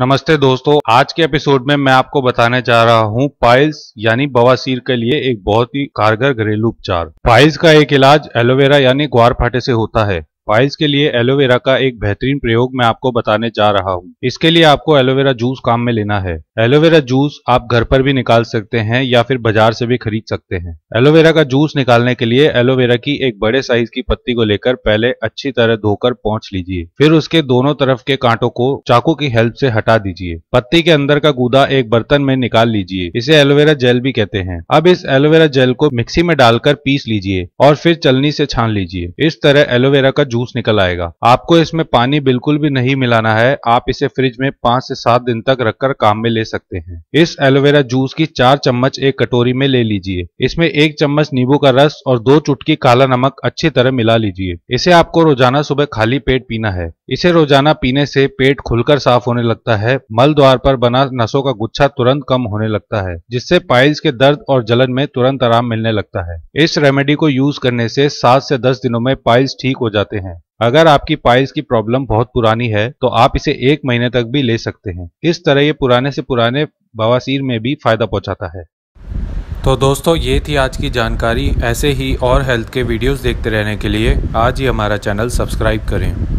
नमस्ते दोस्तों आज के एपिसोड में मैं आपको बताने जा रहा हूँ पाइल्स यानी बवासीर के लिए एक बहुत ही कारगर घरेलू उपचार पाइल्स का एक इलाज एलोवेरा यानी ग्वार फाटे से होता है पाइल्स के लिए एलोवेरा का एक बेहतरीन प्रयोग मैं आपको बताने जा रहा हूँ इसके लिए आपको एलोवेरा जूस काम में लेना है एलोवेरा जूस आप घर पर भी निकाल सकते हैं या फिर बाजार से भी खरीद सकते हैं एलोवेरा का जूस निकालने के लिए एलोवेरा की एक बड़े साइज की पत्ती को लेकर पहले अच्छी तरह धोकर पहुँच लीजिए फिर उसके दोनों तरफ के कांटों को चाकू की हेल्प ऐसी हटा दीजिए पत्ती के अंदर का गूदा एक बर्तन में निकाल लीजिए इसे एलोवेरा जेल भी कहते हैं अब इस एलोवेरा जेल को मिक्सी में डालकर पीस लीजिए और फिर चलनी ऐसी छान लीजिए इस तरह एलोवेरा का जूस जूस निकल आएगा आपको इसमें पानी बिल्कुल भी नहीं मिलाना है आप इसे फ्रिज में पाँच से सात दिन तक रखकर काम में ले सकते हैं इस एलोवेरा जूस की चार चम्मच एक कटोरी में ले लीजिए इसमें एक चम्मच नींबू का रस और दो चुटकी काला नमक अच्छी तरह मिला लीजिए इसे आपको रोजाना सुबह खाली पेट पीना है इसे रोजाना पीने से पेट खुलकर साफ होने लगता है मल द्वार पर बना नसों का गुच्छा तुरंत कम होने लगता है जिससे पाइल्स के दर्द और जलन में तुरंत आराम मिलने लगता है इस रेमेडी को यूज करने से सात से दस दिनों में पाइल्स ठीक हो जाते हैं हैं अगर आपकी पाइल्स की प्रॉब्लम बहुत पुरानी है तो आप इसे एक महीने तक भी ले सकते हैं इस तरह ये पुराने से पुराने बवासीर में भी फ़ायदा पहुंचाता है तो दोस्तों ये थी आज की जानकारी ऐसे ही और हेल्थ के वीडियोस देखते रहने के लिए आज ही हमारा चैनल सब्सक्राइब करें